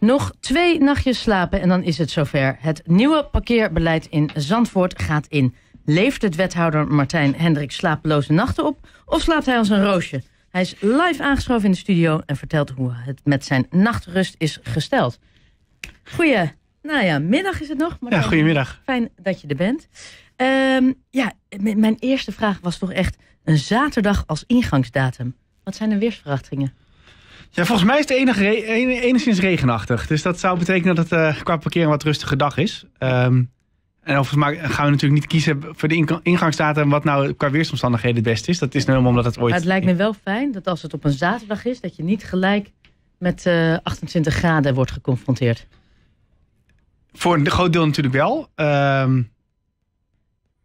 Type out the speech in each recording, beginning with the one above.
Nog twee nachtjes slapen en dan is het zover. Het nieuwe parkeerbeleid in Zandvoort gaat in. Leeft het wethouder Martijn Hendrik slapeloze nachten op of slaapt hij als een roosje? Hij is live aangeschoven in de studio en vertelt hoe het met zijn nachtrust is gesteld. Goeie, nou ja, middag is het nog. Ja, goedemiddag. Fijn dat je er bent. Ehm, ja, mijn eerste vraag was toch echt een zaterdag als ingangsdatum. Wat zijn de weersverwachtingen? Ja, volgens mij is het enige enigszins regenachtig. Dus dat zou betekenen dat het eh, qua qua een wat rustige dag is. Um, en overigens gaan we natuurlijk niet kiezen voor de ingangsdatum wat nou qua weersomstandigheden het beste is. Dat is nu helemaal omdat het ooit... Maar het lijkt me wel fijn dat als het op een zaterdag is, dat je niet gelijk met 28 eh, graden wordt geconfronteerd. Voor een groot deel natuurlijk wel. Ehm,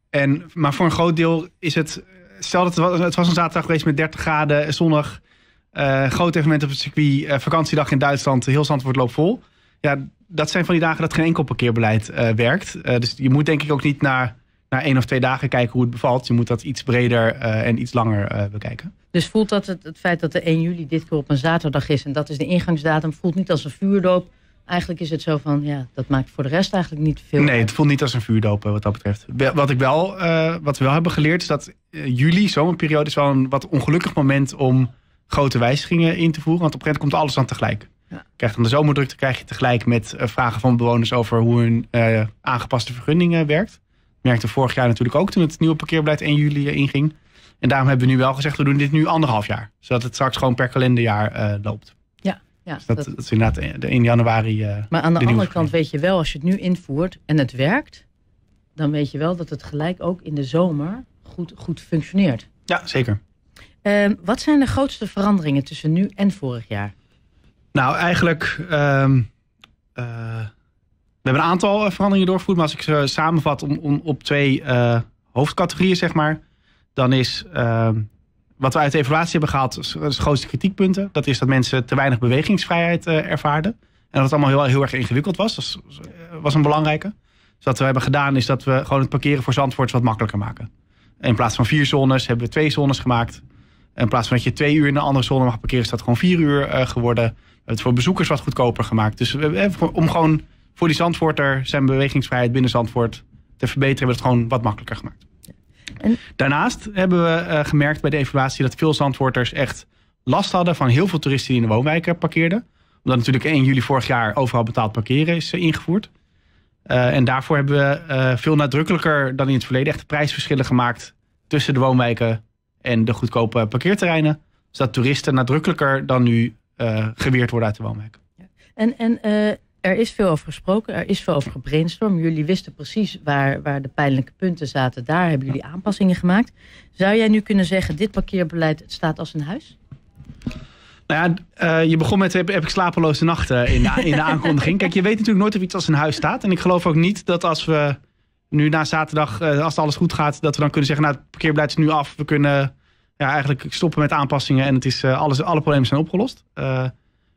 en, maar voor een groot deel is het... Stel dat het was, het was een zaterdag geweest met 30 graden, zonnig uh, eh, groot evenement op het circuit, eh, vakantiedag in Duitsland, heel Zandvoort loopt vol. Ja, dat zijn van die dagen dat geen enkel parkeerbeleid eh, werkt. dus je moet denk ik ook niet naar naar één of twee dagen kijken hoe het bevalt. Je moet dat iets breder en iets langer bekijken. Dus voelt dat het, het feit dat de 1 juli dit keer op een zaterdag is... en dat is de ingangsdatum, voelt niet als een vuurdoop? Eigenlijk is het zo van, ja, dat maakt voor de rest eigenlijk niet veel Nee, het voelt niet als een vuurdoop wat dat betreft. Wat, ik wel, wat we wel hebben geleerd is dat juli, zomerperiode... is wel een wat ongelukkig moment om grote wijzigingen in te voeren. Want op een gegeven moment komt alles dan tegelijk. Ja. Krijg dan de zomerdrukte, krijg je tegelijk met eh, vragen van bewoners over hoe hun eh, aangepaste vergunningen werkt. Merkte vorig jaar natuurlijk ook toen het nieuwe parkeerbeleid 1 juli eh, inging. En daarom hebben we nu wel gezegd, we doen dit nu anderhalf jaar. Zodat het straks gewoon per kalenderjaar loopt. Ja, ja dus dat, is inderdaad in januari. maar aan de, de andere kant weet je wel, als je het nu invoert en het werkt, dan weet je wel dat het gelijk ook in de zomer goed, goed functioneert. Ja, zeker. Ehm, wat zijn de grootste veranderingen tussen nu en vorig jaar? Nou, eigenlijk. Um, we hebben een aantal eh, veranderingen doorgevoerd. Maar als ik ze samenvat om, op twee uh, hoofdcategorieën, zeg maar. Dan is ehm, wat we uit de evaluatie hebben gehaald, de grootste kritiekpunten. Dat is dat mensen te weinig bewegingsvrijheid ervaarden. En dat het allemaal heel, heel erg ingewikkeld was. Dat was, een belangrijke. Dus wat we hebben gedaan, is dat we gewoon het parkeren voor zandvoorts wat makkelijker maken. In plaats van vier zones hebben we twee zones gemaakt. In plaats van dat je twee uur in een andere zone mag parkeren, is dat gewoon vier uur eh, geworden. We hebben het voor bezoekers wat goedkoper gemaakt. Dus we, eh, eh, om gewoon voor die Zandvoorter zijn bewegingsvrijheid binnen Zandvoort te verbeteren, hebben we het gewoon wat makkelijker gemaakt. En... Daarnaast hebben we gemerkt bij de evaluatie dat veel Zandvoorters echt last hadden van heel veel toeristen die in de woonwijken parkeerden. Omdat natuurlijk 1 juli vorig jaar overal betaald parkeren is ingevoerd. en daarvoor hebben we veel nadrukkelijker dan in het verleden echt prijsverschillen gemaakt tussen de woonwijken en de goedkope parkeerterreinen. Zodat toeristen nadrukkelijker dan nu eh, geweerd worden uit de woonwijk. En, en eh, er is veel over gesproken, er is veel over gebrainstormd. Jullie wisten precies waar, waar de pijnlijke punten zaten. Daar hebben jullie aanpassingen gemaakt. Zou jij nu kunnen zeggen, dit parkeerbeleid staat als een huis? Nou ja, eh, je begon met heb, heb ik slapeloze nachten in, in de aankondiging. Kijk, je weet natuurlijk nooit of iets als een huis staat. En ik geloof ook niet dat als we nu na zaterdag, eh, als alles goed gaat, dat we dan kunnen zeggen, nou het parkeerbeleid is nu af. We kunnen eh, ja, eigenlijk stoppen met aanpassingen en het is, eh, alles, alle problemen zijn opgelost.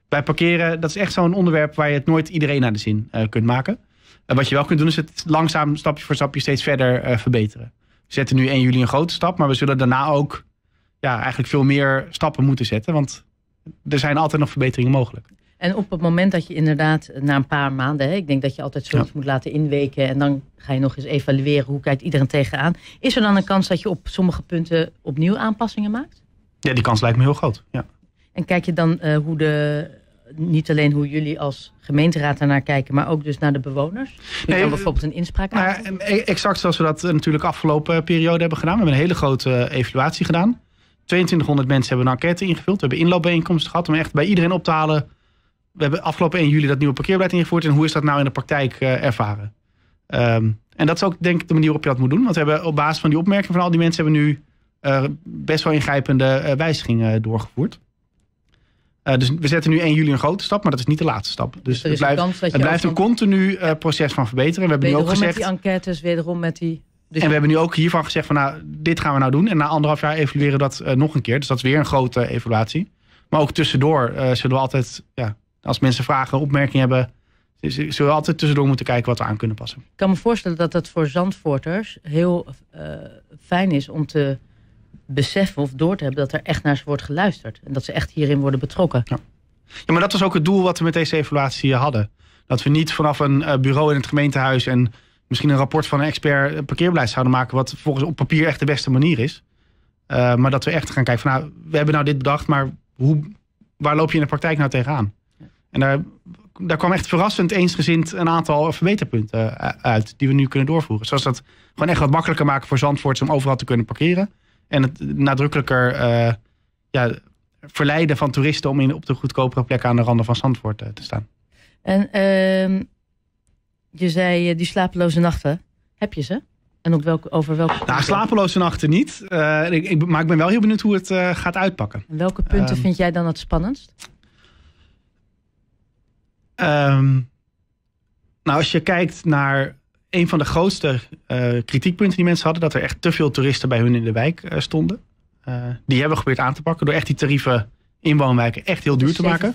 bij parkeren, dat is echt zo'n onderwerp waar je het nooit iedereen naar de zin kunt maken. wat je wel kunt doen is het langzaam, stapje voor stapje, steeds verder verbeteren. We zetten nu 1 juli een grote stap, maar we zullen daarna ook ja, eigenlijk veel meer stappen moeten zetten. Want er zijn altijd nog verbeteringen mogelijk. En op het moment dat je inderdaad eh, na een paar maanden, hè, ik denk dat je altijd zoiets moet laten inweken en dan ga je nog eens evalueren hoe kijkt iedereen tegenaan. Is er dan een kans dat je op sommige punten opnieuw aanpassingen maakt? Ja, die kans lijkt me heel groot. Ja. En kijk je dan eh, hoe de, niet alleen hoe jullie als gemeenteraad daarnaar kijken, maar ook dus naar de bewoners? Je bijvoorbeeld een inspraak maken. Eh, e-, exact zoals we dat natuurlijk afgelopen periode hebben gedaan. We hebben een hele grote evaluatie gedaan. 2200 mensen hebben een enquête ingevuld. We hebben inloopbijeenkomsten gehad om echt bij iedereen op te halen we hebben afgelopen 1 juli dat nieuwe parkeerbeleid ingevoerd. En hoe is dat nou in de praktijk eh, ervaren? Ehm, en dat is ook denk ik de manier waarop je dat moet doen. Want we hebben op basis van die opmerkingen van al die mensen hebben we nu eh, best wel ingrijpende eh, wijzigingen doorgevoerd. dus we zetten nu 1 juli een grote stap, maar dat is niet de laatste stap. Dus, dus het blijft, het blijft een continu proces van verbeteren. We hebben nu ook gezegd. met die enquêtes, wederom met die. Dus- en we hebben nu ook hiervan gezegd: van nou, dit gaan we nou doen. En na anderhalf jaar evalueren we dat nog een keer. Dus dat is weer een grote evaluatie. Maar ook tussendoor zullen we altijd ja, als mensen vragen, opmerkingen hebben, zullen we altijd tussendoor moeten kijken wat we aan kunnen passen. Ik kan me voorstellen dat dat voor Zandvoorters heel eh, fijn is om te beseffen of door te hebben dat er echt naar ze wordt geluisterd. En dat ze echt hierin worden betrokken. Ja. ja maar dat was ook het doel wat we met deze evaluatie hadden. Dat we niet vanaf een eh, bureau in het gemeentehuis en misschien een rapport van een expert parkeerbeleid zouden maken, wat volgens op papier echt de beste manier is. Eh, maar dat we echt gaan kijken van nou, we hebben nou dit bedacht, maar hoe, waar loop je in de praktijk nou tegenaan? En daar, daar kwam echt verrassend eensgezind een aantal verbeterpunten eh, uit die we nu kunnen doorvoeren. Zoals dat gewoon echt wat makkelijker maken voor Zandvoorts om overal te kunnen parkeren. En het nadrukkelijker eh, ja, verleiden van toeristen om in, op de goedkopere plekken aan de randen van Zandvoort eh, te staan. En ehm, je zei die slapeloze nachten, heb je ze? En op welke, over welke... Nou, slapeloze nachten niet. ik, ik, maar ik ben wel heel benieuwd hoe het gaat uitpakken. En welke punten ehm, vind jij dan het spannendst? Um, nou, als je kijkt naar een van de grootste eh, kritiekpunten die mensen hadden, dat er echt te veel toeristen bij hun in de wijk eh, stonden. Eh, die hebben we geprobeerd aan te pakken door echt die tarieven in woonwijken echt heel duur te maken.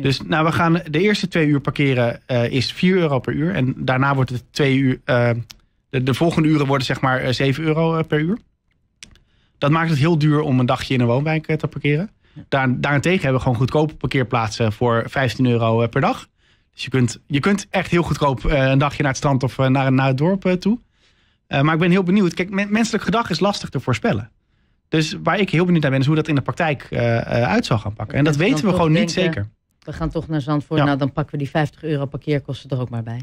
dus nou, we gaan de eerste twee uur parkeren is 4 euro per uur. En daarna wordt het twee uur. De, de, volgende uren worden zeg maar 7 euro per uur. Dat maakt het heel duur om een dagje in een woonwijk te parkeren. Daar, daarentegen hebben we gewoon goedkope parkeerplaatsen voor 15 euro per dag. Dus je kunt, je kunt echt heel goedkoop eh, een dagje naar het strand of eh, naar, naar het dorp eh, toe. maar ik ben heel benieuwd. Kijk, menselijk gedrag is lastig te voorspellen. Dus waar ik heel benieuwd naar ben, is hoe dat in de praktijk uit zal gaan pakken. En dat weten we gewoon niet zeker. We gaan toch naar Zandvoort, nou dan pakken we die 50 euro parkeerkosten er ook maar bij.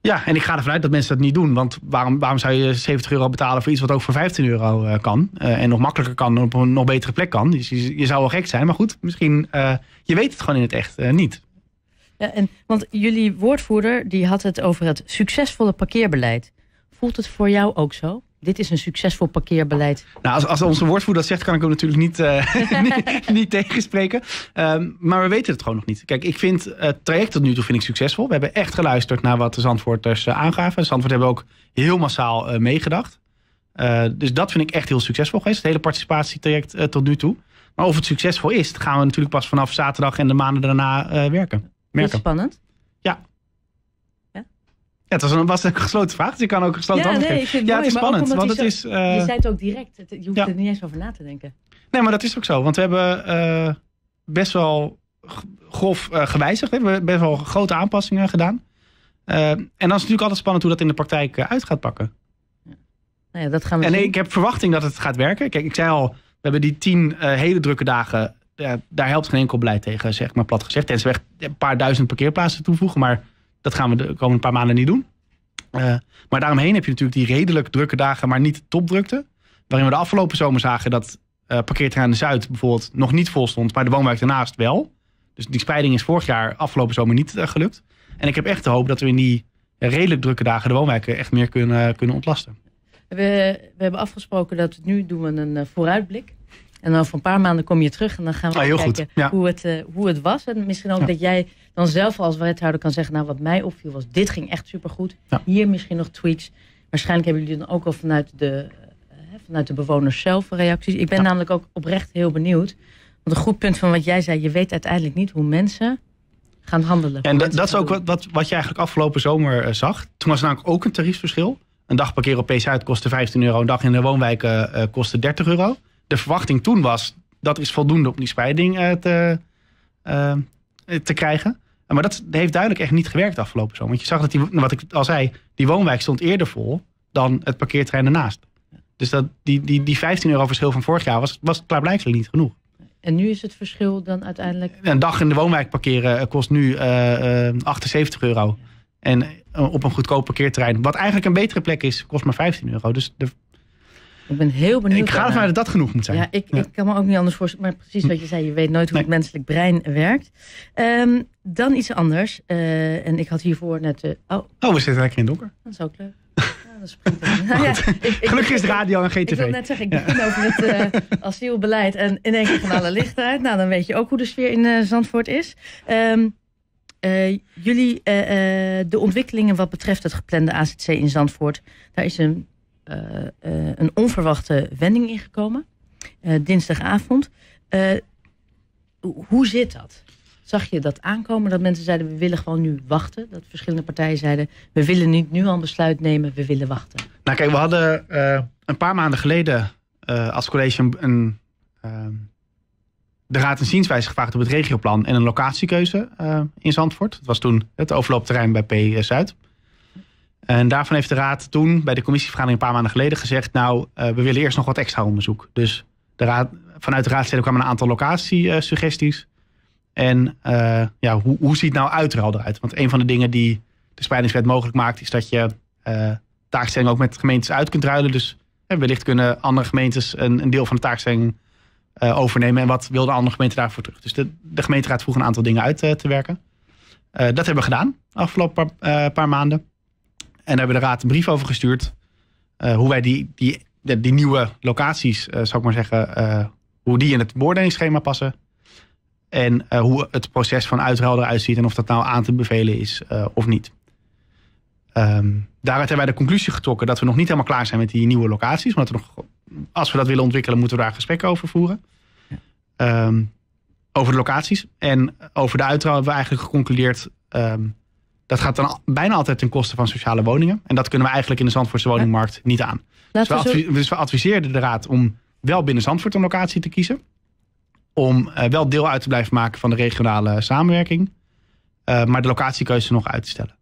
Ja, en ik ga ervan uit dat mensen dat niet doen. Want waarom, waarom zou je 70 euro betalen voor iets wat ook voor 15 euro kan? en nog makkelijker kan, op een nog betere plek kan. Dus je, zou wel gek zijn. Maar goed, misschien, je weet het gewoon in het echt niet en, want jullie woordvoerder die had het over het succesvolle parkeerbeleid. Voelt het voor jou ook zo? Dit is een succesvol parkeerbeleid. Nou, als, als onze woordvoerder dat zegt, kan ik hem natuurlijk niet, eh, niet, tegenspreken. Ehm, maar we weten het gewoon nog niet. Kijk, ik vind het traject tot nu toe vind ik succesvol. We hebben echt geluisterd naar wat de Zandvoorters uh, aangaven. De Zandvoort hebben ook heel massaal eh, meegedacht. dus dat vind ik echt heel succesvol geweest. Het hele participatietraject tot nu toe. Maar of het succesvol is, gaan we natuurlijk pas vanaf zaterdag en de maanden daarna werken merken. spannend. Ja. ja. Ja, het was een, was een gesloten vraag, dus je kan ook gesloten ja, nee, ja, het is spannend, want het, is... je eh, zei het ook direct, je hoeft er niet eens over na te denken. Nee, maar dat is ook zo, want we hebben eh, best wel grof uh, gewijzigd. We hebben best wel grote aanpassingen gedaan. en dan is het natuurlijk altijd spannend hoe dat in de praktijk uit gaat pakken. Nou ja, dat gaan we en ik heb verwachting dat het gaat werken. Kijk, ik zei al, we hebben die tien hele drukke dagen daar helpt geen enkel beleid tegen, zeg maar plat gezegd. En ze echt een paar duizend parkeerplaatsen toevoegen, maar dat gaan we de komende paar maanden niet doen. Eh, maar daaromheen heb je natuurlijk die redelijk drukke dagen, maar niet topdrukte. Waarin we de afgelopen zomer zagen dat eh, in parkeerterrein Zuid bijvoorbeeld nog niet vol stond, maar de woonwijk daarnaast wel. Dus die spreiding is vorig jaar afgelopen zomer niet eh, gelukt. En ik heb echt de hoop dat we in die redelijk drukke dagen de woonwijken echt meer kunnen, kunnen ontlasten. We, we hebben afgesproken dat we nu doen we een vooruitblik en dan over een paar maanden kom je terug en dan gaan we ah, kijken hoe, het, eh, hoe het was. En misschien ook dat jij dan zelf als wethouder kan zeggen... nou, wat mij opviel was, dit ging echt supergoed. goed. Hier misschien nog tweaks. Waarschijnlijk hebben jullie dan ook al vanuit de, eh, vanuit de bewoners zelf reacties. Ik ben namelijk ook oprecht heel benieuwd. Want een goed punt van wat jij zei... je weet uiteindelijk niet hoe mensen gaan handelen. en dat, dat is ook wat, wat, wat je eigenlijk afgelopen zomer eh, zag. Toen was er namelijk ook een tariefverschil Een dag parkeren op PC uit kostte 15 euro. Een dag in de woonwijken kostte 30 euro de verwachting toen was, dat is voldoende om die spreiding eh, te, eh, te krijgen. Maar dat heeft duidelijk echt niet gewerkt afgelopen zomer. Want je zag dat, die, wat ik al zei, die woonwijk stond eerder vol dan het parkeerterrein ernaast. Dus dat, die, die, die 15 euro verschil van vorig jaar was, was klaarblijkelijk niet genoeg. En nu is het verschil dan uiteindelijk? Een dag in de woonwijk parkeren kost nu 78 eh, euro. En op een goedkoop parkeerterrein, wat eigenlijk een betere plek is, kost maar 15 euro. Dus de, ik ben heel benieuwd. Ik ga ervan uit dat dat genoeg moet zijn. Ja ik, ik, kan me ook niet anders voorstellen. Maar precies wat je zei, je weet nooit hoe het menselijk brein werkt. Ehm, dan iets anders. Eh, en ik had hiervoor net... Uh, oh. oh, we zitten lekker in donker. Dat is ook leuk. ja, nou ik, ik, Gelukkig is de radio en GTV. Ik wil net zeggen, ik begin ja. over het asielbeleid en in één keer van alle lichtheid. Nou, dan weet je ook hoe de sfeer in eh, Zandvoort is. Ehm, jullie, de ontwikkelingen wat betreft het geplande AZC in Zandvoort, daar is een eh, eh, een onverwachte wending ingekomen. Eh, dinsdagavond. hoe zit dat? Zag je dat aankomen? Dat mensen zeiden, we willen gewoon nu wachten. Dat verschillende partijen zeiden, we willen niet nu al besluit nemen. We willen wachten. Nou kijk, we hadden een paar maanden geleden als college een, de raad een zienswijze gevraagd op het regioplan en een locatiekeuze in Zandvoort. Dat was toen het overloopterrein bij P Zuid. En daarvan heeft de Raad toen bij de commissievergadering een paar maanden geleden gezegd: Nou, eh, we willen eerst nog wat extra onderzoek. Dus de raad, vanuit de raadsleden kwamen een aantal locatiesuggesties. En eh, ja, hoe, hoe ziet nou uitruil eruit? Want een van de dingen die de spreidingswet mogelijk maakt, is dat je uh, taakstelling ook met gemeentes uit kunt ruilen. Dus hè, wellicht kunnen andere gemeentes een, een deel van de taakstelling overnemen. En wat wil de andere gemeente daarvoor terug? Dus de, de gemeenteraad vroeg een aantal dingen uit te werken. dat hebben we gedaan de afgelopen paar maanden. En hebben de raad een brief over gestuurd. Eh, hoe wij die, die, die, nieuwe locaties, eh, zou ik maar zeggen, eh, hoe die in het beoordelingsschema passen. En hoe het proces van uitruil eruit ziet en of dat nou aan te bevelen is of niet. Um, daaruit hebben wij de conclusie getrokken dat we nog niet helemaal klaar zijn met die nieuwe locaties. Want we nog, als we dat willen ontwikkelen, moeten we daar gesprekken over voeren. Ehm, over de locaties. En over de uitrouw hebben we eigenlijk geconcludeerd ehm, dat gaat dan bijna altijd ten koste van sociale woningen. En dat kunnen we eigenlijk in de Zandvoortse woningmarkt niet aan. Dus, dus we, adviseerden de raad om wel binnen Zandvoort een locatie te kiezen. Om eh, wel deel uit te blijven maken van de regionale samenwerking. Eh, maar de locatiekeuze nog uit te stellen.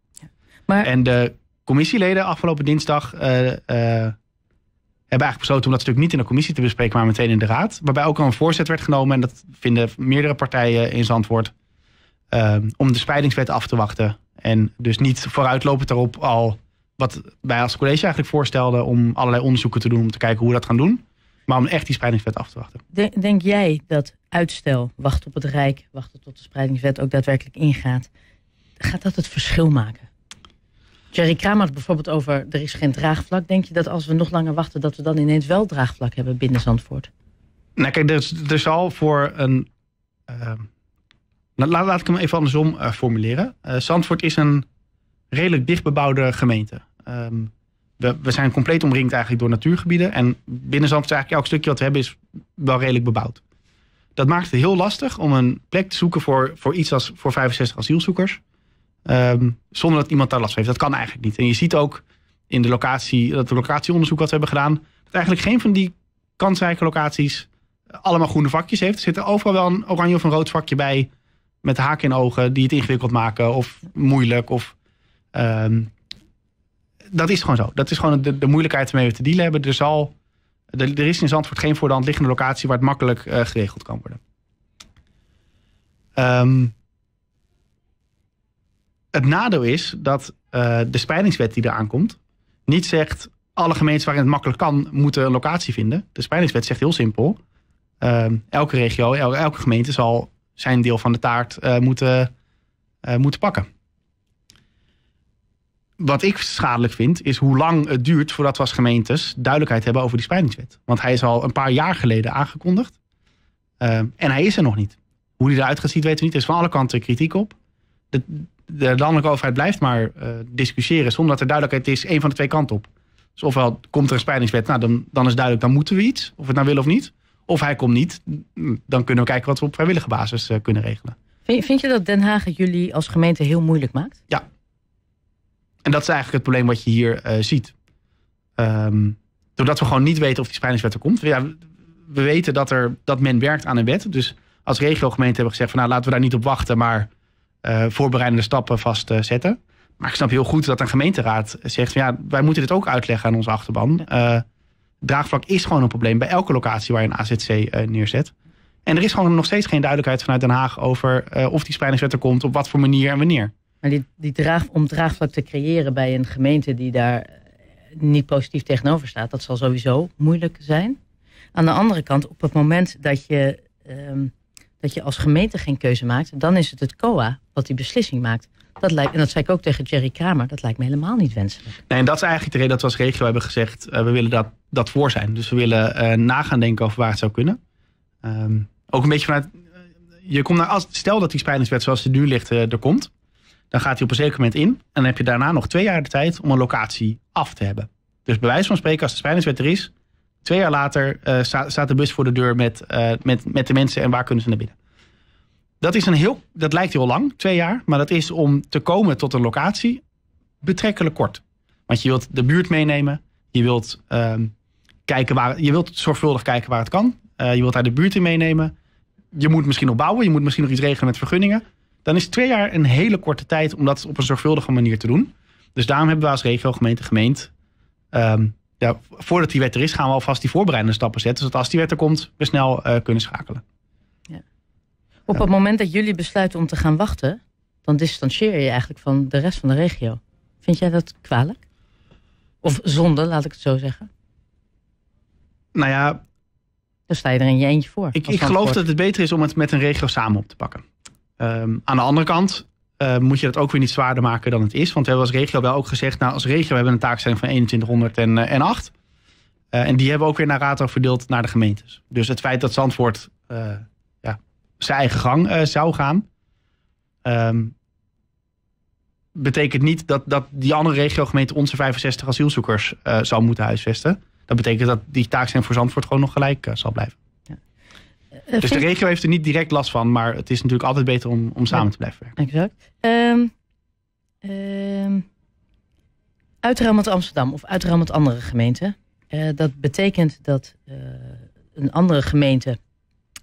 Maar... En de commissieleden afgelopen dinsdag eh, hebben eigenlijk besloten om dat stuk niet in de commissie te bespreken, maar meteen in de raad. Waarbij ook al een voorzet werd genomen, en dat vinden meerdere partijen in Zandvoort, om de spreidingswet af te wachten en dus niet vooruitlopend daarop al wat wij als college eigenlijk voorstelden om allerlei onderzoeken te doen om te kijken hoe we dat gaan doen. Maar om echt die spreidingswet af te wachten. Denk, jij dat uitstel, wachten op het Rijk, wachten tot de spreidingswet ook daadwerkelijk ingaat, gaat dat het verschil maken? Jerry Kramer had bijvoorbeeld over er is geen draagvlak. Denk je dat als we nog langer wachten, dat we dan ineens wel draagvlak hebben binnen Zandvoort? Nou kijk, er, er zal voor een eh, nou, laat, ik hem even andersom eh, formuleren. Uh, Zandvoort is een redelijk dichtbebouwde gemeente. Ehm, we, we, zijn compleet omringd eigenlijk door natuurgebieden. En binnen Zandvoort eigenlijk elk stukje wat we hebben is wel redelijk bebouwd. Dat maakt het heel lastig om een plek te zoeken voor, voor iets als voor 65 asielzoekers. Ehm, zonder dat iemand daar last van heeft. Dat kan eigenlijk niet. En je ziet ook in de locatie, dat de locatieonderzoek wat we hebben gedaan, dat eigenlijk geen van die kansrijke locaties allemaal groene vakjes heeft. Er zit er overal wel een oranje of een rood vakje bij met haak in ogen die het ingewikkeld maken of moeilijk. Of, ehm, dat is gewoon zo. Dat is gewoon de, de moeilijkheid waarmee we te dealen hebben. Er, zal, er, is in Zandvoort geen voor de hand liggende locatie waar het makkelijk eh, geregeld kan worden. Ehm, het nadeel is dat eh, de spreidingswet die eraan komt niet zegt alle gemeenten waarin het makkelijk kan moeten een locatie vinden. De spreidingswet zegt heel simpel. Ehm, elke regio, elke gemeente zal zijn deel van de taart eh, moeten, eh, moeten pakken. Wat ik schadelijk vind, is hoe lang het duurt voordat we als gemeentes duidelijkheid hebben over die spreidingswet. Want hij is al een paar jaar geleden aangekondigd. Eh, en hij is er nog niet. Hoe die eruit gaat zien, weten we niet. Er is van alle kanten kritiek op. De, de landelijke overheid blijft maar discussiëren zonder dat er duidelijkheid is, één van de twee kanten op. Dus ofwel komt er een spreidingswet, nou, dan, dan is duidelijk, dan moeten we iets, of we het nou willen of niet. Of hij komt niet. Dan kunnen we kijken wat we op vrijwillige basis eh, kunnen regelen. Vind, je dat Den Haag jullie als gemeente heel moeilijk maakt? Ja. En dat is eigenlijk het probleem wat je hier eh, ziet. Ehm, doordat we gewoon niet weten of die spreidingswet er komt. Ja, we weten dat, er, dat men werkt aan een wet. Dus als regiogemeente hebben we gezegd... Van, nou, laten we daar niet op wachten, maar eh, voorbereidende stappen vastzetten. Uh, maar ik snap heel goed dat een gemeenteraad zegt... Van, ja, wij moeten dit ook uitleggen aan onze achterban draagvlak is gewoon een probleem bij elke locatie waar je een AZC eh, neerzet. En er is gewoon nog steeds geen duidelijkheid vanuit Den Haag over eh, of die spreidingswet er komt, op wat voor manier en wanneer. Maar die, die draag, om draagvlak te creëren bij een gemeente die daar eh, niet positief tegenover staat, dat zal sowieso moeilijk zijn. Aan de andere kant, op het moment dat je, ehm, dat je als gemeente geen keuze maakt, dan is het het COA wat die beslissing maakt. Dat lijkt, en dat zei ik ook tegen Jerry Kramer, dat lijkt me helemaal niet wenselijk. Nee, en dat is eigenlijk de reden dat we als regio hebben gezegd, eh, we willen dat, dat voor zijn. Dus we willen uh, eh, nagaan denken over waar het zou kunnen. Ehm, ook een beetje vanuit, eh, je komt naar, stel dat die spreidingswet zoals die nu ligt er komt. Dan gaat die op een zeker moment in. En dan heb je daarna nog twee jaar de tijd om een locatie af te hebben. Dus bij wijze van spreken, als de spreidingswet er is, twee jaar later staat de bus voor de deur met, met, met de mensen en waar kunnen ze naar binnen. Dat, is een heel, dat lijkt heel lang, twee jaar. Maar dat is om te komen tot een locatie betrekkelijk kort. Want je wilt de buurt meenemen. Je wilt, ehm, kijken waar, je wilt zorgvuldig kijken waar het kan. Eh, je wilt daar de buurt in meenemen. Je moet misschien nog bouwen. Je moet misschien nog iets regelen met vergunningen. Dan is twee jaar een hele korte tijd om dat op een zorgvuldige manier te doen. Dus daarom hebben we als regio, gemeente, gemeente... Ehm, ja, voordat die wet er is, gaan we alvast die voorbereidende stappen zetten. Zodat als die wet er komt, we snel eh, kunnen schakelen. Op het moment dat jullie besluiten om te gaan wachten, dan distancieer je je eigenlijk van de rest van de regio. Vind jij dat kwalijk? Of zonde, laat ik het zo zeggen. Nou ja. Dan sta je er in je eentje voor. Ik, ik geloof dat het beter is om het met een regio samen op te pakken. Ehm, aan de andere kant eh, moet je dat ook weer niet zwaarder maken dan het is. Want we hebben als regio wel ook gezegd, nou als regio hebben we een taakstelling van 2108. En, uh, en, eh, en die hebben we ook weer naar Rato verdeeld naar de gemeentes. Dus het feit dat Zandvoort zijn eigen gang eh, zou gaan. Ehm, betekent niet dat, dat die andere regio gemeente onze 65 asielzoekers eh, zou moeten huisvesten. Dat betekent dat die taak zijn voor Zandvoort gewoon nog gelijk eh, zal blijven. Ja. dus de regio heeft er niet direct last van, maar het is natuurlijk altijd beter om, om samen te blijven werken. Exact. Um, um, Amsterdam of uiteraard andere gemeenten. dat betekent dat een andere gemeente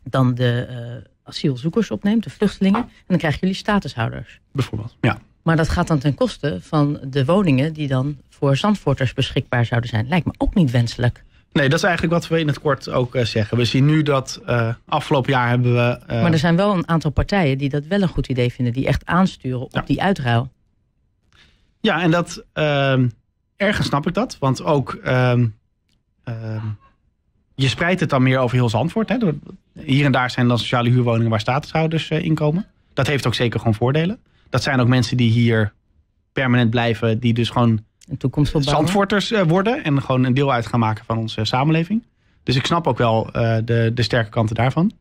dan de asielzoekers opneemt, de vluchtelingen. En dan krijgen jullie statushouders. Bijvoorbeeld, ja. Maar dat gaat dan ten koste van de woningen die dan voor zandvoorters beschikbaar zouden zijn. Lijkt me ook niet wenselijk. Nee, dat is eigenlijk wat we in het kort ook eh, zeggen. We zien nu dat eh, afgelopen jaar hebben we... Eh, maar er zijn wel een aantal partijen die dat wel een goed idee vinden. Die echt aansturen op die uitruil. Ja, en dat... Ehm, ergens snap ik dat. Want ook ehm, ehm, je spreidt het dan meer over heel Zandvoort. Hè? Door, hier en daar zijn dan sociale huurwoningen waar statushouders uh, eh, inkomen. Dat heeft ook zeker gewoon voordelen. Dat zijn ook mensen die hier permanent blijven, die dus gewoon Zandvoorters eh, worden en gewoon een deel uit gaan maken van onze eh, samenleving. Dus ik snap ook wel de, de sterke kanten daarvan.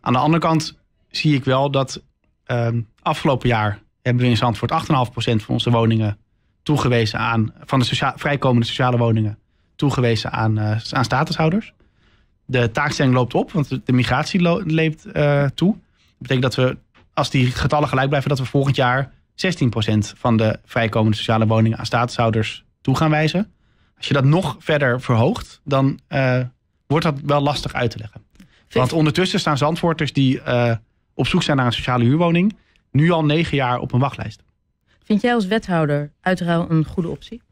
Aan de andere kant zie ik wel dat ehm, afgelopen jaar hebben we in Zandvoort 8,5% van onze woningen toegewezen aan, van de vrijkomende sociale woningen, toegewezen aan, uh, aan statushouders de taakstelling loopt op, want de migratie leeft eh, toe. Dat betekent dat we, als die getallen gelijk blijven, dat we volgend jaar 16% van de vrijkomende sociale woningen aan staatshouders toe gaan wijzen. Als je dat nog verder verhoogt, dan eh, wordt dat wel lastig uit te leggen. Want ondertussen staan zandvoorters die eh, op zoek zijn naar een sociale huurwoning, nu al negen jaar op een wachtlijst. Vind jij als wethouder uiteraard een goede optie?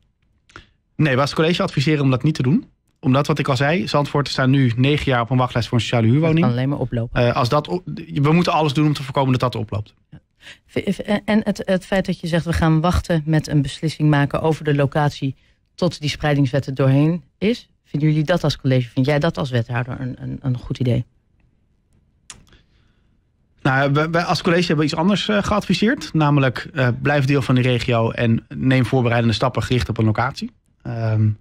Nee, was het college adviseren om dat niet te doen omdat wat ik al zei, Zandvoort staan nu negen jaar op een wachtlijst voor een sociale huurwoning. Dat kan alleen maar oplopen. Eh, als dat we moeten alles doen om te voorkomen dat dat oploopt. En het, het feit dat je zegt we gaan wachten met een beslissing maken over de locatie tot die spreidingswetten doorheen is. Vinden jullie dat als college, vind jij dat als wethouder een, een, een goed idee? Nou, wij als college hebben iets anders eh, geadviseerd. Namelijk, eh, blijf deel van de regio en neem voorbereidende stappen gericht op een locatie. Um,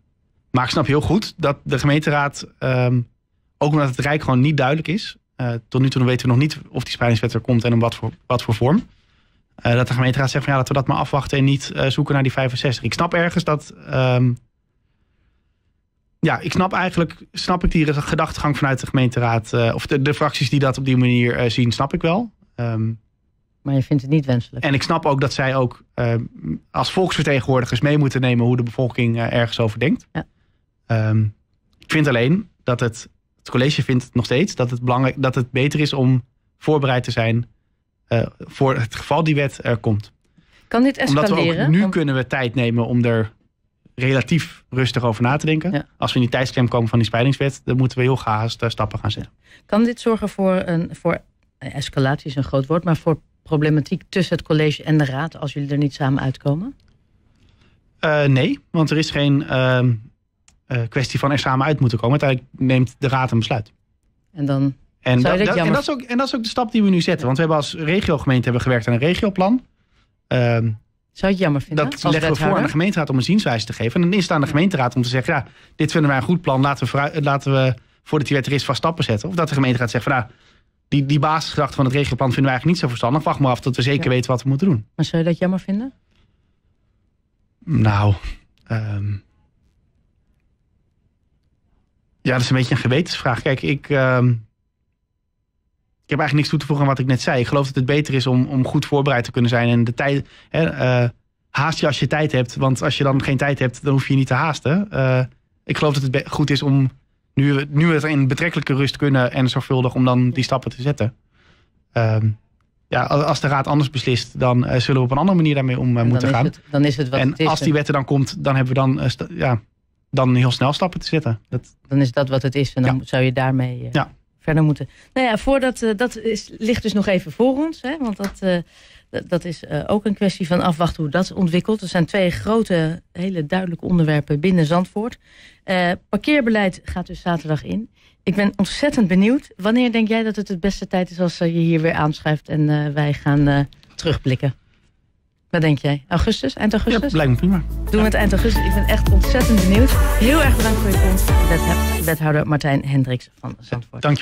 maar ik snap heel goed dat de gemeenteraad, ehm, ook omdat het Rijk gewoon niet duidelijk is. Eh, tot nu toe weten we nog niet of die spreidingswet er komt en om wat voor, wat voor vorm. Eh, dat de gemeenteraad zegt van ja, laten we dat maar afwachten en niet eh, zoeken naar die 65. Ik snap ergens dat. Ehm, ja, ik snap eigenlijk snap ik die gedachtegang vanuit de gemeenteraad. of de, fracties die dat op die manier zien, snap ik wel. Ehm, maar je vindt het niet wenselijk. En ik snap ook dat zij ook als volksvertegenwoordigers mee moeten nemen hoe de bevolking ergens over denkt. Ja. Ehm, ik vind alleen dat het, het college vindt nog steeds dat het, belangrijk, dat het beter is om voorbereid te zijn eh, voor het geval die wet er komt. Kan dit escaleren? Omdat we ook, nu kunnen we tijd nemen om er relatief rustig over na te denken. Als we in die tijdsklem komen van die spreidingswet, dan moeten we heel gehaast eh, stappen gaan zetten. Kan dit zorgen voor een voor eh, escalatie is een groot woord, maar voor problematiek tussen het college en de raad als jullie er niet samen uitkomen? nee, want er is geen. Ehm, eh, kwestie van er samen uit moeten komen. Uiteindelijk neemt de raad een besluit. En dan en, dat, dat, en, dat, is ook, en dat is ook de stap die we nu zetten. Want we hebben als regiogemeente hebben gewerkt aan een regioplan. Ehm, zou je het jammer vinden? Dat leggen we voor aan de gemeenteraad om een zienswijze te geven. En dan is het aan de gemeenteraad om te zeggen... ja, dit vinden wij een goed plan. Laten we, eh, laten we voordat die wet er is vast stappen zetten. Of dat de gemeenteraad zegt van... Nou, die, die basisgedachte van het regioplan vinden we eigenlijk niet zo verstandig. Wacht maar af tot we zeker weten wat we moeten doen. Maar zou je dat jammer vinden? Nou, ehm, ja, dat is een beetje een gewetensvraag. Kijk, ik, ehm, ik heb eigenlijk niks toe te voegen aan wat ik net zei. Ik geloof dat het beter is om, om goed voorbereid te kunnen zijn. En de tijd, hè, eh, haast je als je tijd hebt. Want als je dan geen tijd hebt, dan hoef je je niet te haasten. Eh, ik geloof dat het goed is om, nu, we, nu het in betrekkelijke rust kunnen en zorgvuldig, om dan die stappen te zetten. Ehm, ja, als de raad anders beslist, dan eh, zullen we op een andere manier daarmee om moeten gaan. dan is het wat en het is, als die wet er dan komt, dan hebben we dan ja, dan heel snel stappen te zetten. Dat... Dan is dat wat het is en dan zou je daarmee eh, verder moeten. Nou ja, voordat, eh, dat is, ligt dus nog even voor ons. Hè, want dat, eh, dat is ook een kwestie van afwachten hoe dat ontwikkelt. Er zijn twee grote, hele duidelijke onderwerpen binnen Zandvoort. parkeerbeleid gaat dus zaterdag in. Ik ben ontzettend benieuwd. Wanneer denk jij dat het het beste tijd is als je hier weer aanschrijft en wij gaan terugblikken? Wat denk jij? Augustus? Eind augustus? Ja, lijkt me prima. Doen we het eind augustus. Ik ben echt ontzettend benieuwd. Heel erg bedankt voor je komst, wethouder Martijn Hendricks van Zandvoort. Dank Dankjewel.